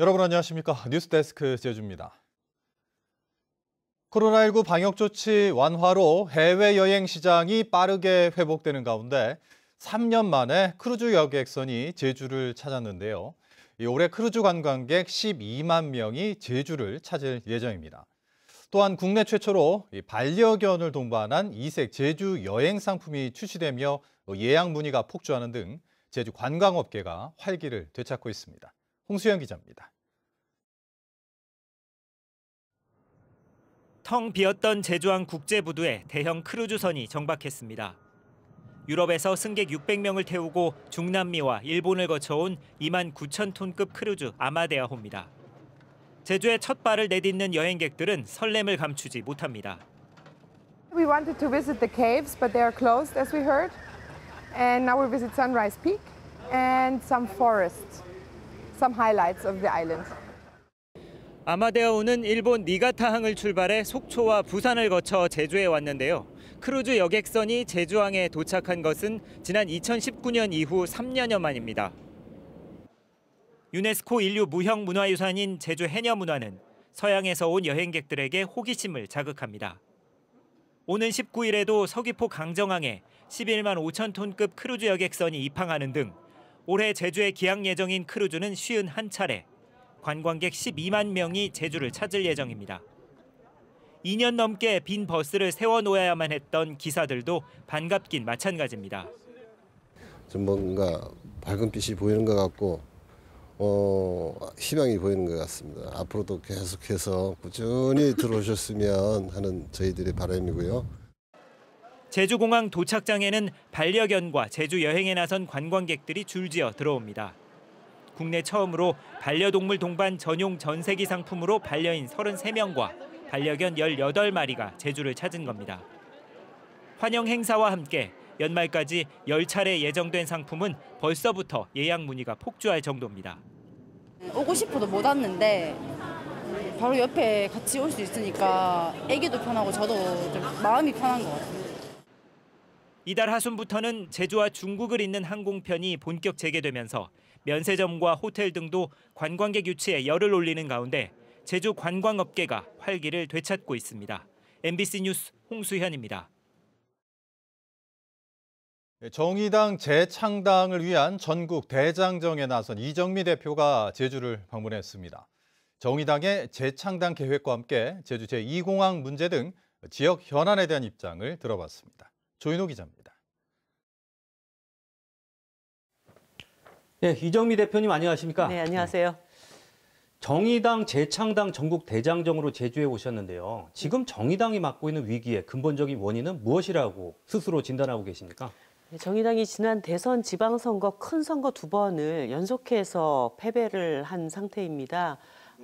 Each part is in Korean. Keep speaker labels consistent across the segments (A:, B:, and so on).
A: 여러분 안녕하십니까? 뉴스데스크 제주입니다. 코로나19 방역 조치 완화로 해외여행 시장이 빠르게 회복되는 가운데 3년 만에 크루즈 여객선이 제주를 찾았는데요. 올해 크루즈 관광객 12만 명이 제주를 찾을 예정입니다. 또한 국내 최초로 반려견을 동반한 이색 제주 여행 상품이 출시되며 예약 문의가 폭주하는 등 제주 관광업계가 활기를 되찾고 있습니다. 홍수영 기자입니다.
B: 텅 비었던 제주항 국제부두에 대형 크루즈선이 정박했습니다. 유럽에서 승객 600명을 태우고 중남미와 일본을 거쳐온 2만 9천 톤급 크루즈 아마데아호입니다. 제주에 첫 발을 내딛는 여행객들은 설렘을 감추지 못합니다.
A: We wanted to visit the caves, but they are closed, as we heard. And now we visit Sunrise Peak and some forests. some highlights of the island.
B: 아마데오는 일본 니가타항을 출발해 속초와 부산을 거쳐 제주에 왔는데요. 크루즈 여객선이 제주항에 도착한 것은 지난 2019년 이후 3년여 만입니다. 유네스코 인류 무형 문화유산인 제주 해녀 문화는 서양에서 온 여행객들에게 호기심을 자극합니다. 오는 19일에도 서귀포 강정항에 11만 5천 톤급 크루즈 여객선이 입항하는 등 올해 제주의 기항 예정인 크루즈는 쉬운 한차례 관광객 12만 명이 제주를 찾을 예정입니다. 2년 넘게 빈 버스를 세워놓아야만 했던 기사들도 반갑긴 마찬가지입니다.
A: 좀 뭔가 밝은 빛이 보이는 것 같고 어, 희망이 보이는 것 같습니다. 앞으로도 계속해서 꾸준히 들어오셨으면 하는 저희들의 바람이고요.
B: 제주공항 도착장에는 반려견과 제주 여행에 나선 관광객들이 줄지어 들어옵니다. 국내 처음으로 반려동물 동반 전용 전세기 상품으로 반려인 33명과 반려견 18마리가 제주를 찾은 겁니다. 환영 행사와 함께 연말까지 10차례 예정된 상품은 벌써부터 예약 문의가 폭주할 정도입니다.
C: 오고 싶어도 못 왔는데 바로 옆에 같이 올 수 있으니까 애기도 편하고 저도 좀 마음이 편한 것 같아요.
B: 이달 하순부터는 제주와 중국을 잇는 항공편이 본격 재개되면서 면세점과 호텔 등도 관광객 유치에 열을 올리는 가운데 제주 관광업계가 활기를 되찾고
A: 있습니다. MBC 뉴스 홍수현입니다. 네, 정의당 재창당을 위한 전국 대장정에 나선 이정미 대표가 제주를 방문했습니다. 정의당의 재창당 계획과 함께 제주 제2공항 문제 등 지역 현안에 대한 입장을 들어봤습니다. 조인호 기자입니다. 네, 이정미 대표님 안녕하십니까?
C: 네, 안녕하세요. 네. 정의당 재창당 전국 대장정으로 제주에 오셨는데요. 지금 정의당이 맡고 있는 위기의 근본적인 원인은 무엇이라고 스스로 진단하고 계십니까?
D: 네, 정의당이 지난 대선 지방선거 큰 선거 두 번을 연속해서 패배를 한 상태입니다.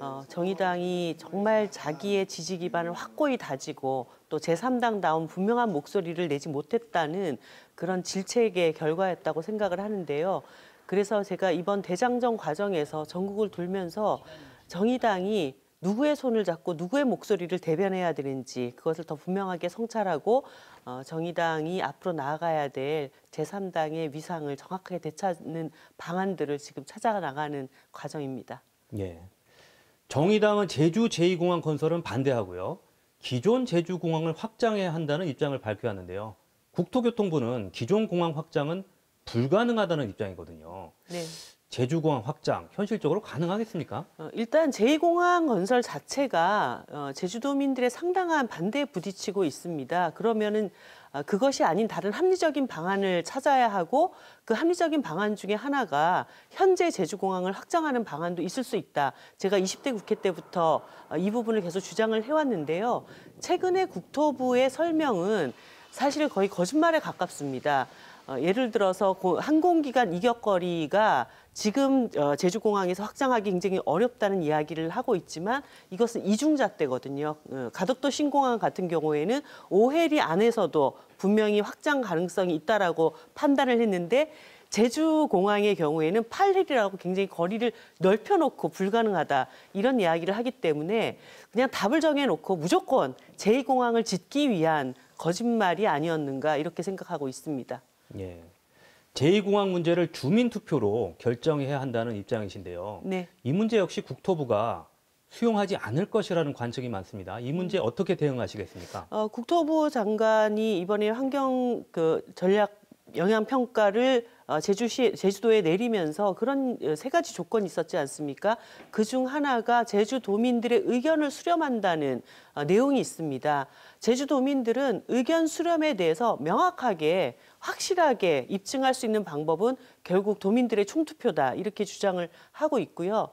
D: 어, 정의당이 정말 자기의 지지 기반을 확고히 다지고 또 제3당다운 분명한 목소리를 내지 못했다는 그런 질책의 결과였다고 생각을 하는데요. 그래서 제가 이번 대장정 과정에서 전국을 돌면서 정의당이 누구의 손을 잡고 누구의 목소리를 대변해야 되는지 그것을 더 분명하게 성찰하고 어, 정의당이 앞으로 나아가야 될 제3당의 위상을 정확하게 되찾는 방안들을 지금 찾아 나가는 과정입니다.
C: 예. 정의당은 제주 제2공항 건설은 반대하고요. 기존 제주공항을 확장해야 한다는 입장을 밝혀왔는데요. 국토교통부는 기존 공항 확장은 불가능하다는 입장이거든요. 네. 제주공항 확장
D: 현실적으로 가능하겠습니까? 어, 일단 제2공항 건설 자체가 어, 제주도민들의 상당한 반대에 부딪히고 있습니다. 그러면은 아, 그것이 아닌 다른 합리적인 방안을 찾아야 하고 그 합리적인 방안 중에 하나가 현재 제주공항을 확장하는 방안도 있을 수 있다. 제가 20대 국회 때부터 어, 이 부분을 계속 주장을 해왔는데요. 최근에 국토부의 설명은 사실 거의 거짓말에 가깝습니다. 어, 예를 들어서 항공기간 이격거리가 지금 어, 제주공항에서 확장하기 굉장히 어렵다는 이야기를 하고 있지만 이것은 이중잣대거든요. 어, 가덕도 신공항 같은 경우에는 오해리 안에서도 분명히 확장 가능성이 있다라고 판단을 했는데 제주 공항의 경우에는 8일이라고 굉장히 거리를 넓혀놓고 불가능하다 이런 이야기를 하기 때문에 그냥 답을 정해놓고 무조건 제2공항을 짓기 위한 거짓말이 아니었는가 이렇게 생각하고 있습니다.
C: 예. 제2공항 문제를 주민 투표로 결정해야 한다는 입장이신데요. 네. 이 문제 역시 국토부가 수용하지 않을 것이라는 관측이 많습니다. 이 문제 음. 어떻게 대응하시겠습니까?
D: 어, 국토부 장관이 이번에 환경 그 전략 영향 평가를 어, 제주시 제주도에 내리면서 그런 어, 세 가지 조건이 있었지 않습니까? 그 중 하나가 제주도민들의 의견을 수렴한다는 어, 내용이 있습니다. 제주도민들은 의견 수렴에 대해서 명확하게 확실하게 입증할 수 있는 방법은 결국 도민들의 총투표다 이렇게 주장을 하고 있고요.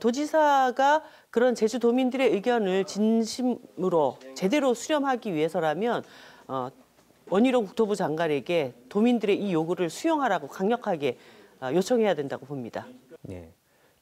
D: 도지사가 그런 제주도민들의 의견을 진심으로 제대로 수렴하기 위해서라면 어, 원희룡 국토부 장관에게 도민들의 이 요구를 수용하라고 강력하게 어, 요청해야 된다고 봅니다. 네.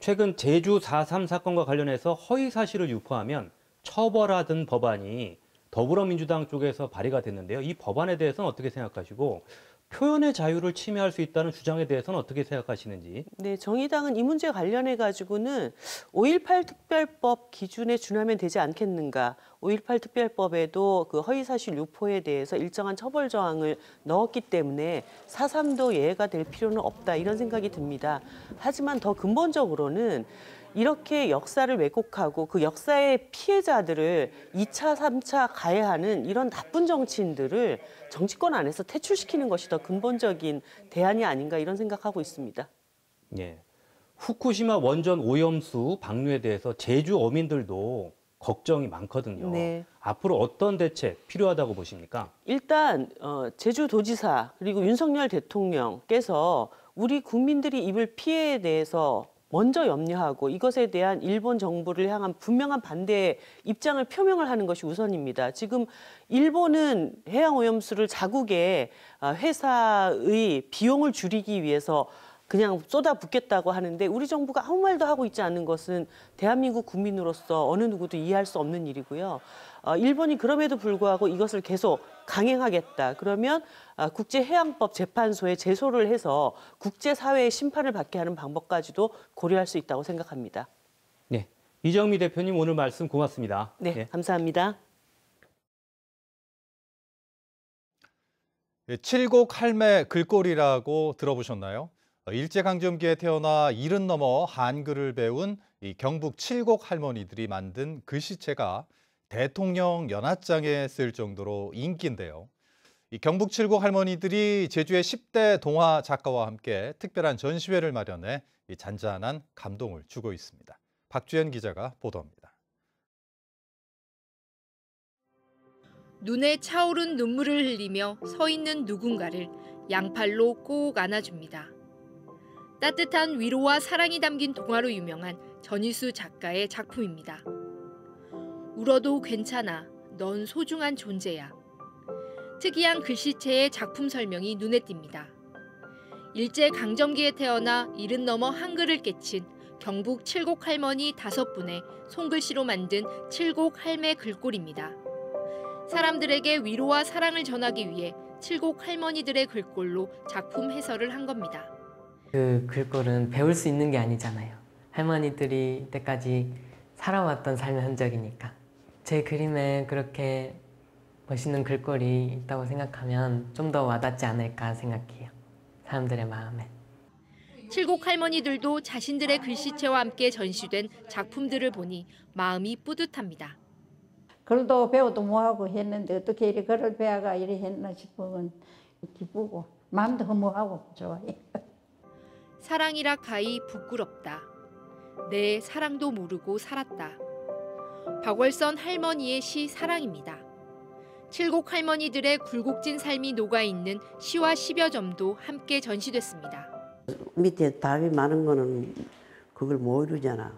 C: 최근 제주 4.3 사건과 관련해서 허위 사실을 유포하면 처벌하던 법안이 더불어민주당 쪽에서 발의가 됐는데요. 이 법안에 대해서는 어떻게 생각하시고 표현의 자유를 침해할 수 있다는 주장에 대해서는 어떻게 생각하시는지?
D: 네, 정의당은 이 문제 관련해 가지고는 5.18 특별법 기준에 준하면 되지 않겠는가? 5.18 특별법에도 그 허위사실 유포에 대해서 일정한 처벌 저항을 넣었기 때문에 4.3도 예외가 될 필요는 없다 이런 생각이 듭니다. 하지만 더 근본적으로는 이렇게 역사를 왜곡하고 그 역사의 피해자들을 2차, 3차 가해하는 이런 나쁜 정치인들을 정치권 안에서 퇴출시키는 것이 더 근본적인 대안이 아닌가 이런 생각하고 있습니다. 예. 후쿠시마 원전
C: 오염수 방류에 대해서 제주 어민들도 걱정이 많거든요.
D: 네. 앞으로 어떤 대책 필요하다고 보십니까? 일단 어, 제주도지사 그리고 윤석열 대통령께서 우리 국민들이 입을 피해에 대해서 먼저 염려하고 이것에 대한 일본 정부를 향한 분명한 반대의 입장을 표명을 하는 것이 우선입니다. 지금 일본은 해양 오염수를 자국의 아, 회사의 비용을 줄이기 위해서 그냥 쏟아붓겠다고 하는데 우리 정부가 아무 말도 하고 있지 않는 것은 대한민국 국민으로서 어느 누구도 이해할 수 없는 일이고요. 어, 일본이 그럼에도 불구하고 이것을 계속 강행하겠다. 그러면 어, 국제해양법 재판소에 제소를 해서 국제사회의 심판을 받게 하는 방법까지도 고려할 수 있다고 생각합니다.
C: 네, 이정미 대표님 오늘 말씀 고맙습니다. 네, 네.
D: 감사합니다.
A: 칠곡 할매 글꼴이라고 들어보셨나요? 어, 일제강점기에 태어나 이른 넘어 한글을 배운 이 경북 칠곡 할머니들이 만든 글씨체가 그 대통령 연하장에 쓸 정도로 인기인데요. 이 경북 칠곡 할머니들이 제주의 10대 동화 작가와 함께 특별한 전시회를 마련해 이 잔잔한 감동을 주고 있습니다. 박주현 기자가 보도합니다.
E: 눈에 차오른 눈물을 흘리며 서 있는 누군가를 양팔로 꼭 안아줍니다. 따뜻한 위로와 사랑이 담긴 동화로 유명한 전희수 작가의 작품입니다. 울어도 괜찮아. 넌 소중한 존재야. 특이한 글씨체의 작품 설명이 눈에 띕니다. 일제 강점기에 태어나 이른 넘어 한글을 깨친 경북 칠곡 할머니 다섯 분의 손글씨로 만든 칠곡 할매 글꼴입니다. 사람들에게 위로와 사랑을 전하기 위해 칠곡 할머니들의 글꼴로 작품 해설을 한 겁니다.
D: 그 글꼴은 배울 수 있는 게 아니잖아요. 할머니들이 이때까지 살아왔던 삶의 흔적이니까. 제 그림에 그렇게 멋있는 글꼴이 있다고 생각하면 좀 더 와닿지 않을까 생각해요. 사람들의 마음에.
E: 칠곡 할머니들도 자신들의 글씨체와 함께 전시된 작품들을 보니 마음이 뿌듯합니다. 글도 배워도 뭐하고 했는데 어떻게 이리 글을 배워가 이리 했나 싶으면 기쁘고 마음도 허무하고 좋아요. 사랑이라 가히 부끄럽다. 내 사랑도 모르고 살았다. 박월선 할머니의 시 사랑입니다. 칠곡 할머니들의 굴곡진 삶이 녹아있는 시와 시여 점도 함께 전시됐습니다.
D: 밑에 답이 많은 거는 그걸 모르잖아.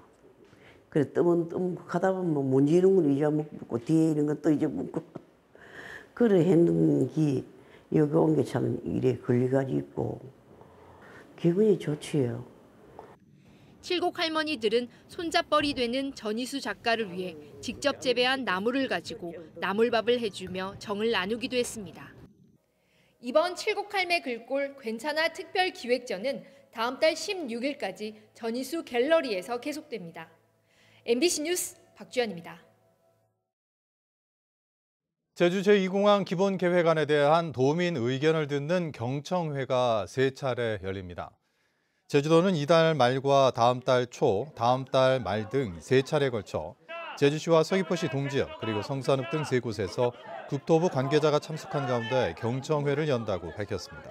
D: 그래 뜸은 뜸 하다 보면 뭐 문지는 건 잊어먹고 뭐 뒤에 있는 건또 잊어먹고 그래 했는 게 여기 온 게 참 일에 걸려가지고 기분이 좋지요.
E: 칠곡 할머니들은 손잡벌이 되는 전희수 작가를 위해 직접 재배한 나물을 가지고 나물밥을 해주며 정을 나누기도 했습니다. 이번 칠곡 할매 글꼴 괜찮아 특별 기획전은 다음 달 16일까지 전희수 갤러리에서 계속됩니다. MBC 뉴스 박주연입니다.
A: 제주 제2공항 기본계획안에 대한 도민 의견을 듣는 경청회가 세 차례 열립니다. 제주도는 이달 말과 다음 달 초, 다음 달 말 등 세 차례 걸쳐 제주시와 서귀포시 동지역 그리고 성산읍 등 세 곳에서 국토부 관계자가 참석한 가운데 경청회를 연다고 밝혔습니다.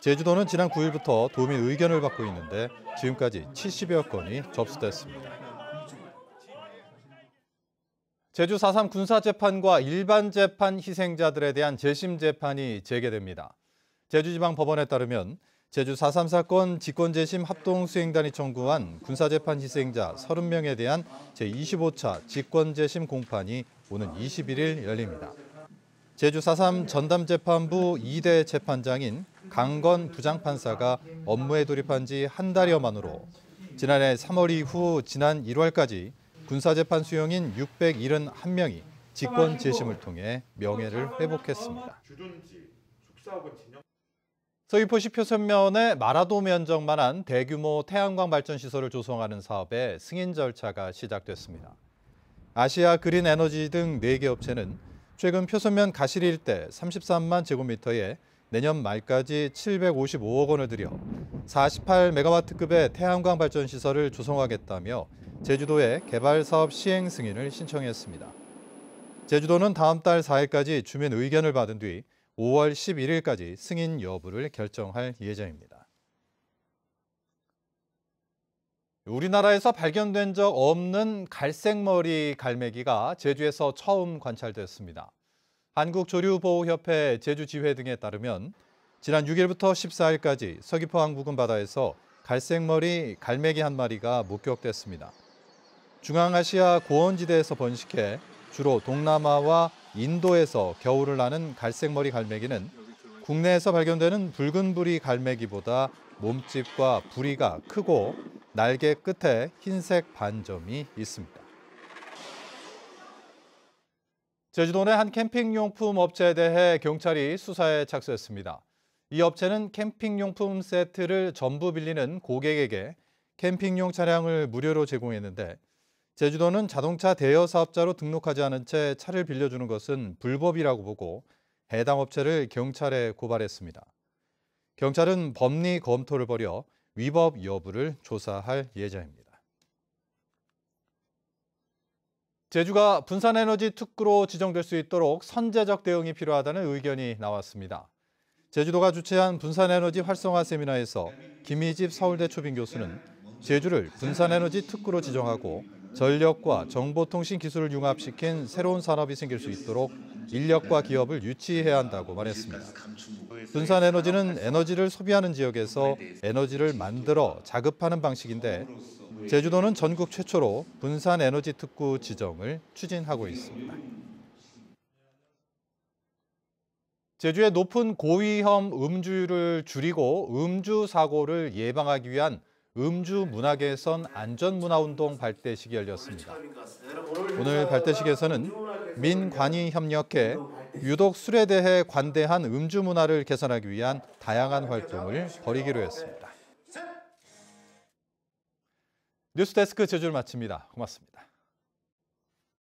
A: 제주도는 지난 9일부터 도민 의견을 받고 있는데 지금까지 70여 건이 접수됐습니다. 제주 4.3 군사재판과 일반재판 희생자들에 대한 재심재판이 재개됩니다. 제주지방법원에 따르면 제주 4.3 사건 직권재심 합동수행단이 청구한 군사재판 희생자 30명에 대한 제25차 직권재심 공판이 오는 21일 열립니다. 제주 4.3 전담재판부 2대 재판장인 강건 부장판사가 업무에 돌입한 지 한 달여 만으로 지난해 3월 이후 지난 1월까지 군사재판 수용인 671명이 직권 재심을 통해 명예를 회복했습니다. 서귀포시 표선면에 마라도 면적만한 대규모 태양광 발전 시설을 조성하는 사업의 승인 절차가 시작됐습니다. 아시아 그린 에너지 등 4개 업체는 최근 표선면 가실 일대 33만 제곱미터에 내년 말까지 755억 원을 들여 48메가와트급의 태양광 발전 시설을 조성하겠다며 제주도에 개발 사업 시행 승인을 신청했습니다. 제주도는 다음 달 4일까지 주민 의견을 받은 뒤 5월 11일까지 승인 여부를 결정할 예정입니다. 우리나라에서 발견된 적 없는 갈색머리 갈매기가 제주에서 처음 관찰됐습니다. 한국조류보호협회 제주지회 등에 따르면 지난 6일부터 14일까지 서귀포 항구군 바다에서 갈색머리 갈매기 한 마리가 목격됐습니다. 중앙아시아 고원지대에서 번식해 주로 동남아와 인도에서 겨울을 나는 갈색머리 갈매기는 국내에서 발견되는 붉은부리 갈매기보다 몸집과 부리가 크고 날개 끝에 흰색 반점이 있습니다. 제주도 내 한 캠핑용품 업체에 대해 경찰이 수사에 착수했습니다. 이 업체는 캠핑용품 세트를 전부 빌리는 고객에게 캠핑용 차량을 무료로 제공했는데 제주도는 자동차 대여 사업자로 등록하지 않은 채 차를 빌려주는 것은 불법이라고 보고 해당 업체를 경찰에 고발했습니다. 경찰은 법리 검토를 벌여 위법 여부를 조사할 예정입니다. 제주가 분산에너지 특구로 지정될 수 있도록 선제적 대응이 필요하다는 의견이 나왔습니다. 제주도가 주최한 분산에너지 활성화 세미나에서 김희집 서울대 초빙 교수는 제주를 분산에너지 특구로 지정하고 전력과 정보통신 기술을 융합시킨 새로운 산업이 생길 수 있도록 인력과 기업을 유치해야 한다고 말했습니다. 분산에너지는 에너지를 소비하는 지역에서 에너지를 만들어 자급하는 방식인데 제주도는 전국 최초로 분산 에너지 특구 지정을 추진하고 있습니다. 제주의 높은 고위험 음주율을 줄이고 음주 사고를 예방하기 위한 음주 문화개선 안전문화운동 발대식이 열렸습니다. 오늘 발대식에서는 민관이 협력해 유독 술에 대해 관대한 음주 문화를 개선하기 위한 다양한 활동을 벌이기로 했습니다. 뉴스데스크 제주를 마칩니다. 고맙습니다.